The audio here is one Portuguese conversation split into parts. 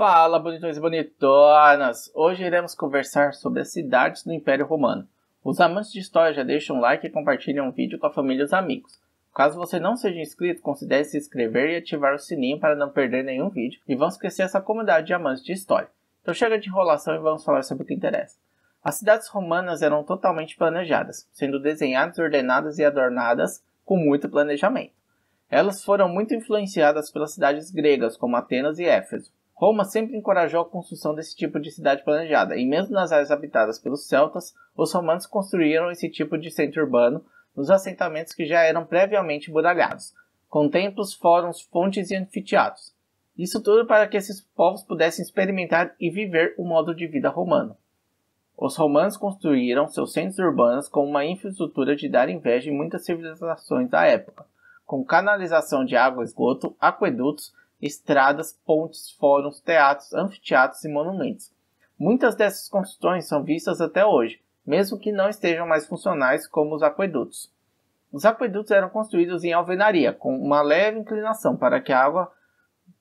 Fala, bonitões e bonitonas! Hoje iremos conversar sobre as cidades do Império Romano. Os amantes de história já deixam um like e compartilham o vídeo com a família e os amigos. Caso você não seja inscrito, considere se inscrever e ativar o sininho para não perder nenhum vídeo e vamos crescer essa comunidade de amantes de história. Então chega de enrolação e vamos falar sobre o que interessa. As cidades romanas eram totalmente planejadas, sendo desenhadas, ordenadas e adornadas com muito planejamento. Elas foram muito influenciadas pelas cidades gregas, como Atenas e Éfeso Roma sempre encorajou a construção desse tipo de cidade planejada, e mesmo nas áreas habitadas pelos celtas, os romanos construíram esse tipo de centro urbano nos assentamentos que já eram previamente muralhados, com templos, fóruns, fontes e anfiteatros. Isso tudo para que esses povos pudessem experimentar e viver o modo de vida romano. Os romanos construíram seus centros urbanos com uma infraestrutura de dar inveja em muitas civilizações da época, com canalização de água e esgoto, aquedutos estradas, pontes, fóruns, teatros, anfiteatros e monumentos. Muitas dessas construções são vistas até hoje, mesmo que não estejam mais funcionais como os aquedutos. Os aquedutos eram construídos em alvenaria, com uma leve inclinação para que a água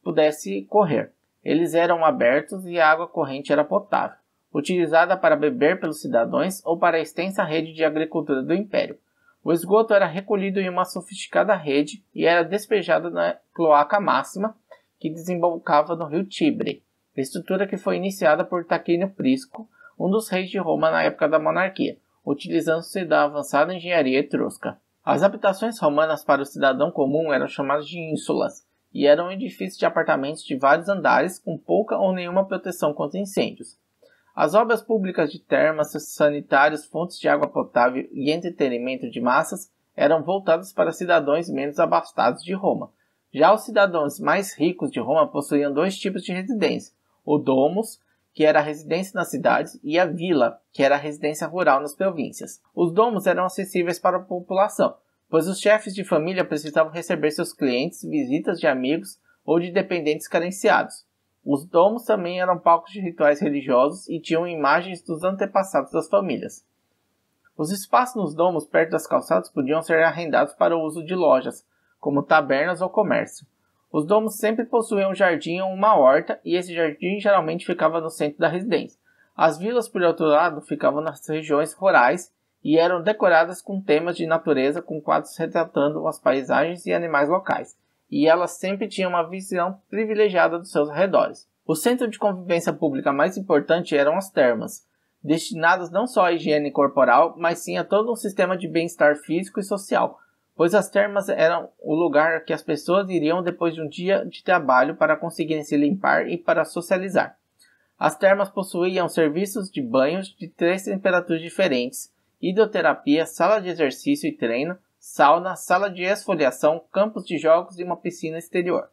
pudesse correr. Eles eram abertos e a água corrente era potável, utilizada para beber pelos cidadãos ou para a extensa rede de agricultura do império. O esgoto era recolhido em uma sofisticada rede e era despejado na cloaca máxima, que desembocava no rio Tibre, estrutura que foi iniciada por Taquino Prisco, um dos reis de Roma na época da monarquia, utilizando-se da avançada engenharia etrusca. As habitações romanas para o cidadão comum eram chamadas de ínsulas e eram edifícios de apartamentos de vários andares com pouca ou nenhuma proteção contra incêndios. As obras públicas de termas, sanitários, fontes de água potável e entretenimento de massas eram voltadas para cidadãos menos abastados de Roma, já os cidadãos mais ricos de Roma possuíam dois tipos de residência: o domus, que era a residência nas cidades, e a vila, que era a residência rural nas províncias. Os domus eram acessíveis para a população, pois os chefes de família precisavam receber seus clientes, visitas de amigos ou de dependentes carenciados. Os domos também eram palcos de rituais religiosos e tinham imagens dos antepassados das famílias. Os espaços nos domos perto das calçadas podiam ser arrendados para o uso de lojas, como tabernas ou comércio. Os domos sempre possuíam um jardim ou uma horta, e esse jardim geralmente ficava no centro da residência. As vilas, por outro lado, ficavam nas regiões rurais e eram decoradas com temas de natureza, com quadros retratando as paisagens e animais locais, e elas sempre tinham uma visão privilegiada dos seus arredores. O centro de convivência pública mais importante eram as termas, destinadas não só à higiene corporal, mas sim a todo um sistema de bem-estar físico e social, pois as termas eram o lugar que as pessoas iriam depois de um dia de trabalho para conseguirem se limpar e para socializar. As termas possuíam serviços de banhos de três temperaturas diferentes, hidroterapia, sala de exercício e treino, sauna, sala de esfoliação, campos de jogos e uma piscina exterior.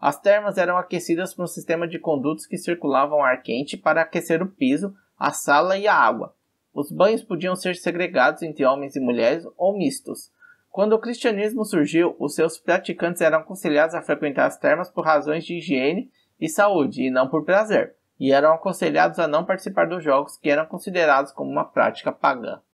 As termas eram aquecidas por um sistema de condutos que circulavam ar quente para aquecer o piso, a sala e a água. Os banhos podiam ser segregados entre homens e mulheres ou mistos. Quando o cristianismo surgiu, os seus praticantes eram aconselhados a frequentar as termas por razões de higiene e saúde, e não por prazer, e eram aconselhados a não participar dos jogos que eram considerados como uma prática pagã.